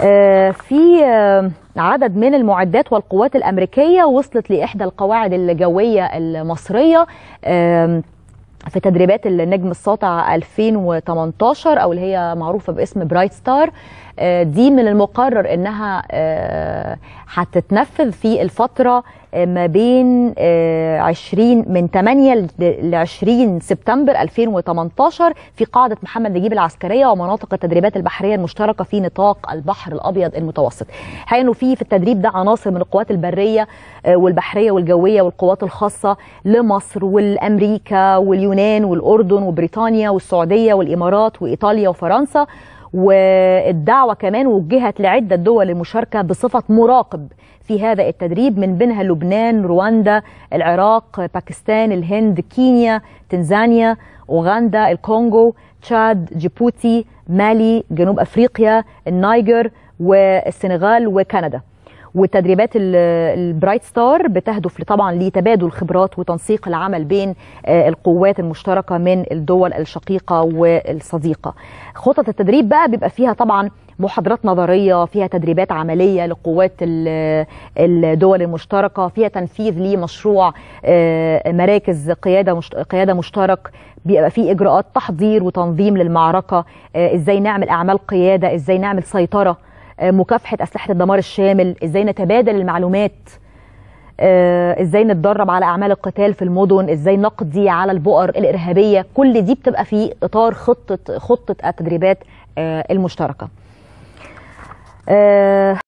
آه، في آه، عدد من المعدات والقوات الأمريكية وصلت لإحدى القواعد الجوية المصرية في تدريبات النجم الساطع 2018 او اللي هي معروفه باسم برايت ستار آه، دي من المقرر انها هتتنفذ في الفتره ما بين 20 آه، من 8 ل 20 سبتمبر 2018 في قاعدة محمد نجيب العسكرية ومناطق التدريبات البحرية المشتركة في نطاق البحر الأبيض المتوسط هينوا في في التدريب ده عناصر من القوات البرية آه، والبحرية والجوية والقوات الخاصة لمصر والأمريكا واليونان والأردن وبريطانيا والسعودية والإمارات وإيطاليا وفرنسا والدعوة كمان وجهت لعدة دول المشاركة بصفة مراقب في هذا التدريب من بينها لبنان رواندا العراق باكستان الهند كينيا تنزانيا أوغندا الكونغو تشاد جيبوتي مالي جنوب أفريقيا النيجر والسنغال وكندا والتدريبات البرايت ستار بتهدف طبعا لتبادل خبرات وتنسيق العمل بين آه، القوات المشتركه من الدول الشقيقه والصديقه خطط التدريب بقى بيبقى فيها طبعا محاضرات نظريه فيها تدريبات عمليه لقوات الدول المشتركه فيها تنفيذ لمشروع آه، مراكز قياده قياده مشترك بيبقى فيه اجراءات تحضير وتنظيم للمعركه آه، ازاي نعمل اعمال قياده ازاي نعمل سيطره آه، مكافحه اسلحه الدمار الشامل ازاي نتبادل المعلومات آه، ازاي نتدرب على اعمال القتال في المدن ازاي نقضي على البؤر الارهابيه كل دي بتبقى في اطار خطه خطه التدريبات آه، المشتركه